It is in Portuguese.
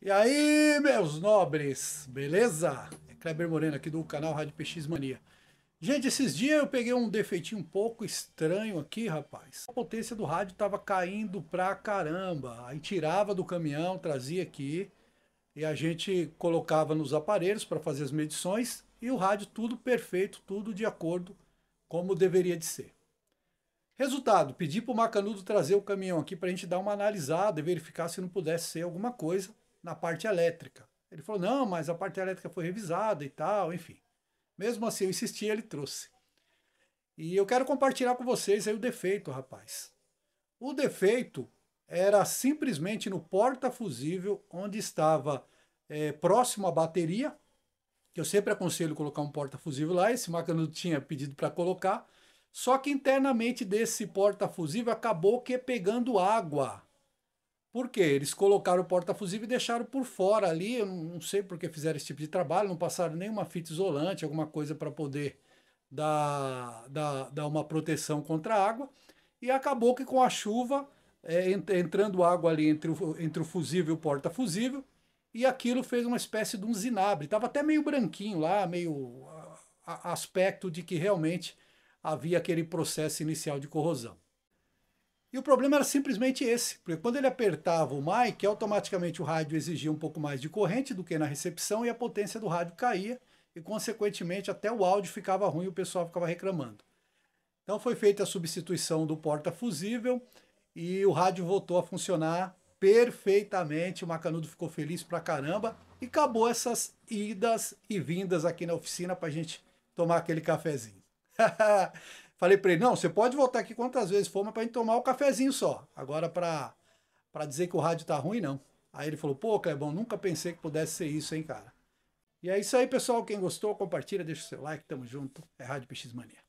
E aí, meus nobres, beleza? É Kleber Moreno aqui do canal Rádio PX Mania. Gente, esses dias eu peguei um defeitinho um pouco estranho aqui, rapaz. A potência do rádio tava caindo pra caramba. Aí tirava do caminhão, trazia aqui e a gente colocava nos aparelhos para fazer as medições e o rádio tudo perfeito, tudo de acordo como deveria de ser. Resultado, pedi pro Macanudo trazer o caminhão aqui para a gente dar uma analisada e verificar se não pudesse ser alguma coisa na parte elétrica. Ele falou: não, mas a parte elétrica foi revisada e tal, enfim. Mesmo assim, eu insisti, ele trouxe. E eu quero compartilhar com vocês aí o defeito, rapaz. O defeito era simplesmente no porta-fusível, onde estava é, próximo à bateria. que Eu sempre aconselho colocar um porta-fusível lá, esse não tinha pedido para colocar. Só que internamente desse porta-fusível acabou que pegando água. Por quê? Eles colocaram o porta-fusível e deixaram por fora ali. Eu não sei por que fizeram esse tipo de trabalho, não passaram nenhuma fita isolante, alguma coisa para poder dar, dar, dar uma proteção contra a água. E acabou que com a chuva, é, entrando água ali entre o, entre o fusível e o porta-fusível, e aquilo fez uma espécie de um zinabre. Estava até meio branquinho lá, meio aspecto de que realmente havia aquele processo inicial de corrosão. E o problema era simplesmente esse, porque quando ele apertava o mic, automaticamente o rádio exigia um pouco mais de corrente do que na recepção e a potência do rádio caía e, consequentemente, até o áudio ficava ruim e o pessoal ficava reclamando. Então foi feita a substituição do porta fusível e o rádio voltou a funcionar perfeitamente. O Macanudo ficou feliz pra caramba e acabou essas idas e vindas aqui na oficina pra gente tomar aquele cafezinho. Falei para ele: não, você pode voltar aqui quantas vezes for, mas para gente tomar o um cafezinho só. Agora, para dizer que o rádio tá ruim, não. Aí ele falou: pô, bom. nunca pensei que pudesse ser isso, hein, cara. E é isso aí, pessoal. Quem gostou, compartilha, deixa o seu like. Tamo junto. É Rádio PX Mania.